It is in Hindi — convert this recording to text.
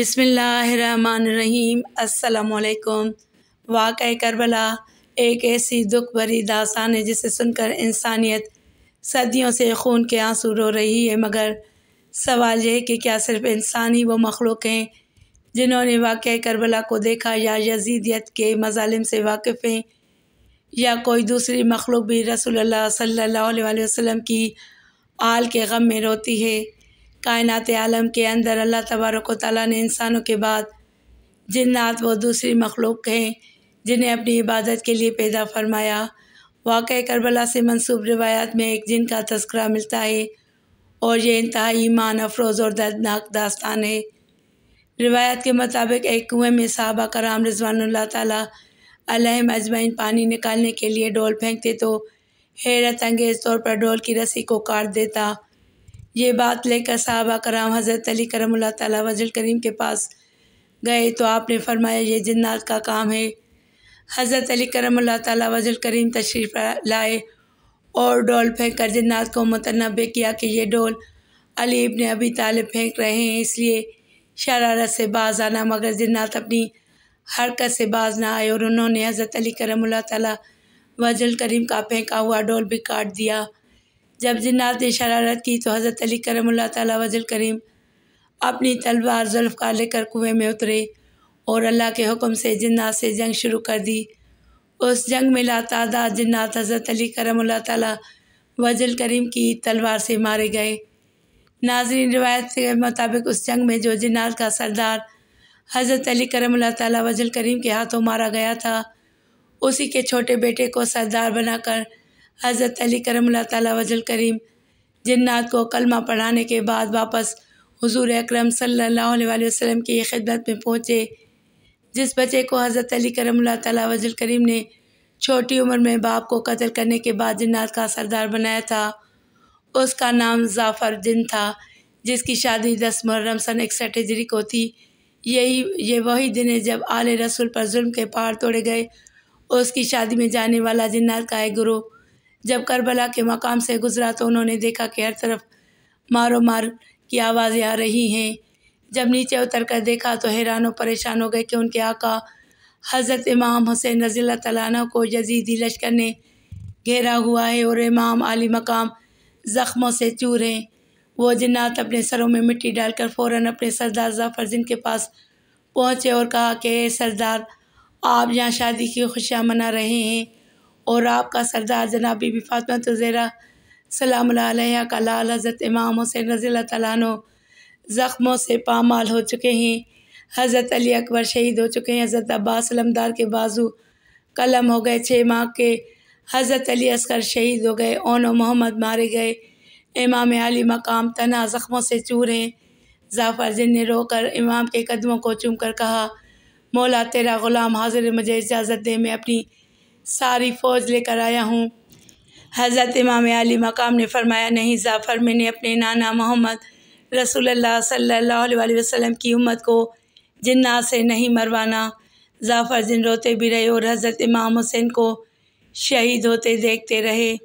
बिसमीम् अल्लाम वाक़ करबला एक ऐसी दुख भरी दासान है जिसे सुनकर इंसानियत सदियों से खून के आंसू रो रही है मगर सवाल यह है कि क्या सिर्फ इंसान ही वो मखलूक हैं जिन्होंने वाक़ करबला को देखा या यजीदियत के मजालिम से वाकिफ़ हैं या कोई दूसरी मखलूक भी रसोल्ला सल्ला वसम की आल के गम में रोती है कायनात आलम के अंदर अल्लाह तबारक ताली ने इंसानों के बाद जन्ात व दूसरी मखलूक हैं जिन्हें अपनी इबादत के लिए पैदा फरमाया वाकई करबला से मनसूब रवायात में एक जिन का तस्करा मिलता है और ये इंतहाई ईमान अफरोज़ और दर्दनाक दास्तान है रिवायत के मुताबिक एक कुएं में सहाबा कराम रजवान तलम अजमैन पानी निकालने के लिए डोल फेंकते तो हैरत अंगेज़ तौर पर डोल की रस्सी को काट देता ये बात लेकर साहबा कराम हज़रत अली करम वजल करीम के पास गए तो आपने फरमाया ये जन्नात का काम है हज़रत अली करम वजल करीम तशरीफ़ लाए और डोल फेंक कर जन्नात को मुतनबे किया कि यह डोल अली इबन अभी तालिब फेंक रहे हैं इसलिए शरारत से बाज आना मगर जन्नात अपनी हरकत से बाज ना आए और उन्होंने हज़रत अली करम वजल करीम का फेंका हुआ डोल भी काट दिया जब जिन्नात ने शरारत की तो हज़रत अली करम वजल करीम अपनी तलवार जुल्फ़ार लेकर कुएँ में उतरे और अल्लाह के हुक्म से जिन्नात से जंग शुरू कर दी उस जंग में लातादाद जिन्नात हज़रत अली करम तजल करीम की तलवार से मारे गए नाजरीन रिवायत के मुताबिक उस जंग में जो जिन्नात का सरदार हज़रत अली करम वजल करीम के हाथों मारा गया था उसी के छोटे बेटे को सरदार बनाकर हज़रत अली करम तजल करीम जन्नात को कलमा पढ़ाने के बाद वापस हुजूर अकरम सल्लल्लाहु अलैहि वसल्लम की खिदमत में पहुँचे जिस बच्चे को हज़रत अली करम तजल करीम ने छोटी उम्र में बाप को कत्ल करने के बाद जन्नात का सरदार बनाया था उसका नाम जाफ़र जिन था जिसकी शादी दस मुहर्रम सन इकसठ हिजरी को थी यही ये वही दिन है जब आल रसूल पर जुल्म के पहाड़ तोड़े गए उसकी शादी में जाने वाला जन्नात का एक ग्रोह जब करबला के मकाम से गुजरा तो उन्होंने देखा कि हर तरफ मारो मार की आवाज़ें आ रही हैं जब नीचे उतर कर देखा तो हैरान परेशान हो गए कि उनके आका हज़रत इमाम हुसैन रजील्ला तला को यजीदी लश्कर ने घेरा हुआ है और इमाम आली मकाम ज़ख्मों से चूर हैं वो जिन्नात अपने सरों में मिट्टी डालकर फ़ौर अपने सरदार जिन के पास पहुँचे और कहा कि सरदार आप यहाँ शादी की खुशियाँ मना रहे हैं और आपका सरदार जनाब बीबी फातमा ज़ेरा सलाम का लाल हज़रत इमाम हुसैन रज़ी तु ज़ख्मों से पामाल हो चुके हैं हज़रत अली अकबर शहीद हो चुके हैं हज़रत अब्बास अलमदार के बाजू कलम हो गए छः माह के हज़रत अली असगर शहीद हो गए ओन मोहम्मद मारे गए इमाम अली मकाम तना ज़ख्मों से चूर हैं जाफ़र जिन ने रोकर इमाम के कदमों को चूम कर कहा मौला तेरा ग़ुलाम हाजिर मुझे इजाज़त दे मैं अपनी सारी फ़ौज लेकर आया हूँ हज़रत इमाम अली मकाम ने फरमाया नहीं जाफ़र मैंने अपने नाना मोहम्मद रसोल्ला सल्ला अलैहि की उम्मत को जिन्ना से नहीं मरवाना जाफ़र जिन रोते भी रहे और हज़रत इमाम हुसैन को शहीद होते देखते रहे